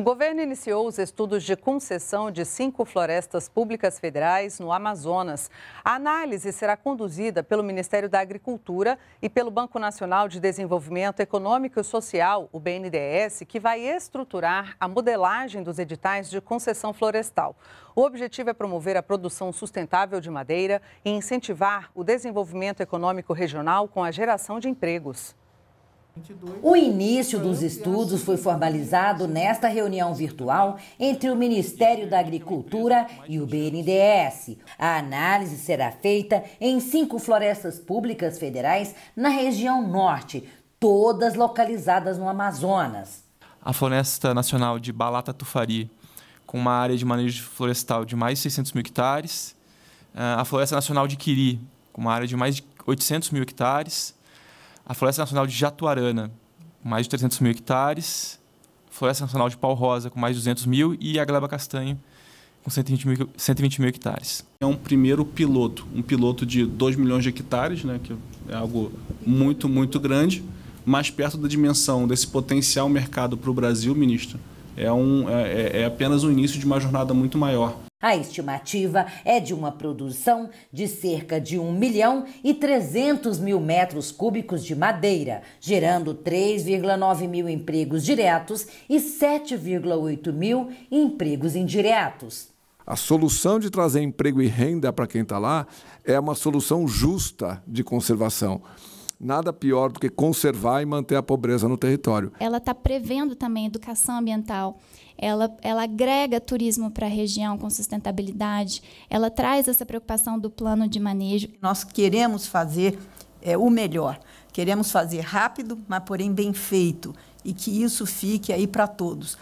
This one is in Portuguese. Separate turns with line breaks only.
O governo iniciou os estudos de concessão de cinco florestas públicas federais no Amazonas. A análise será conduzida pelo Ministério da Agricultura e pelo Banco Nacional de Desenvolvimento Econômico e Social, o BNDES, que vai estruturar a modelagem dos editais de concessão florestal. O objetivo é promover a produção sustentável de madeira e incentivar o desenvolvimento econômico regional com a geração de empregos.
O início dos estudos foi formalizado nesta reunião virtual entre o Ministério da Agricultura e o BNDES. A análise será feita em cinco florestas públicas federais na região norte, todas localizadas no Amazonas.
A Floresta Nacional de Balata Tufari, com uma área de manejo florestal de mais de 600 mil hectares. Ah, a Floresta Nacional de Quiri, com uma área de mais de 800 mil hectares a Floresta Nacional de Jatuarana, mais de 300 mil hectares, Floresta Nacional de Pau
Rosa, com mais de 200 mil, e a Gleba Castanho, com 120
mil, 120 mil hectares.
É um primeiro piloto, um piloto de 2 milhões de hectares, né, que é algo muito, muito grande, mais perto da dimensão desse potencial mercado para o Brasil, ministro, é, um, é, é, é apenas o início de uma jornada muito maior.
A estimativa é de uma produção de cerca de 1 milhão e 300 mil metros cúbicos de madeira, gerando 3,9 mil empregos diretos e 7,8 mil empregos indiretos.
A solução de trazer emprego e renda para quem está lá é uma solução justa de conservação nada pior do que conservar e manter a pobreza no território.
Ela está prevendo também educação ambiental, ela, ela agrega turismo para a região com sustentabilidade, ela traz essa preocupação do plano de manejo. Nós queremos fazer é, o melhor, queremos fazer rápido, mas porém bem feito, e que isso fique aí para todos.